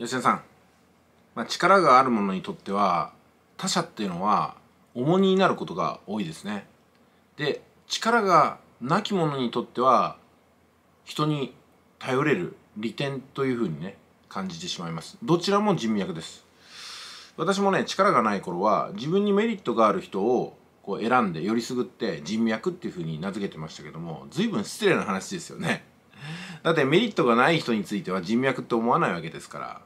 吉田さん、まあ、力がある者にとっては他者っていうのは重荷になることが多いですねで力がなき者にとっては人に頼れる利点というふうにね感じてしまいますどちらも人脈です私もね力がない頃は自分にメリットがある人をこう選んでよりすぐって人脈っていうふうに名付けてましたけども随分失礼な話ですよねだってメリットがない人については人脈って思わないわけですから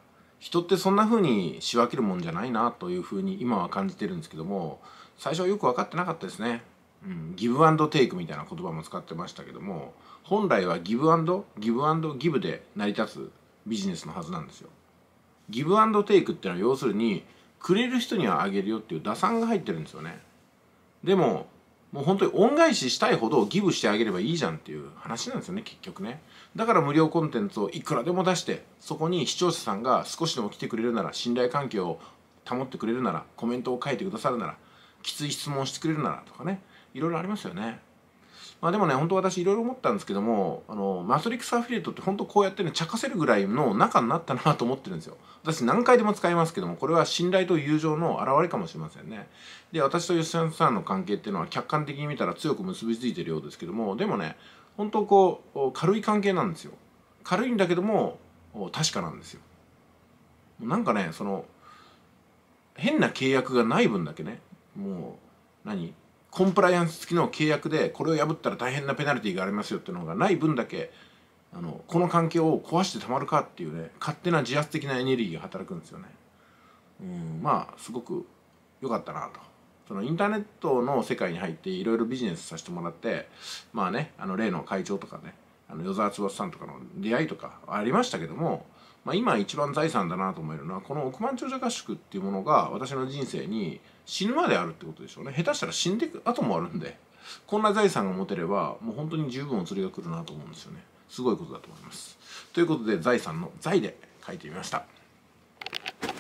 人ってそんな風に仕分けるもんじゃないなという風に今は感じてるんですけども最初はよく分かってなかったですね、うん、ギブアンドテイクみたいな言葉も使ってましたけども本来はギブアンドギブアンドギブで成り立つビジネスのはずなんですよギブアンドテイクっていうのは要するにくれる人にはあげるよっていう打算が入ってるんですよねでももう本当に恩返ししたいほどギブしてあげればいいじゃんっていう話なんですよね結局ねだから無料コンテンツをいくらでも出してそこに視聴者さんが少しでも来てくれるなら信頼関係を保ってくれるならコメントを書いてくださるならきつい質問してくれるならとかねいろいろありますよねまあ、でもね、本当私いろいろ思ったんですけども、あの、マトリックスアフィリエイトって本当こうやってね、茶化せるぐらいの仲になったなと思ってるんですよ。私何回でも使いますけども、これは信頼と友情の表れかもしれませんね。で、私と吉田さんの関係っていうのは客観的に見たら強く結びついてるようですけども、でもね、本当こう、軽い関係なんですよ。軽いんだけども、確かなんですよ。なんかね、その、変な契約がない分だけね、もう、何コンプライアンス付きの契約でこれを破ったら大変なペナルティーがありますよっていうのがない分だけあのこの関係を壊してたまるかっていうね勝手な自発的なエネルギーが働くんですよね。うんまあすごく良かったなと。そのインターネットの世界に入っていろいろビジネスさせてもらってまあねあの例の会長とかねあの与沢翼さんとかの出会いとかありましたけどもまあ、今一番財産だなと思えるのはこの億万長者合宿っていうものが私の人生に死ぬまであるってことでしょうね下手したら死んでいく後もあるんでこんな財産が持てればもう本当に十分お釣りが来るなと思うんですよねすごいことだと思いますということで財産の財で書いてみました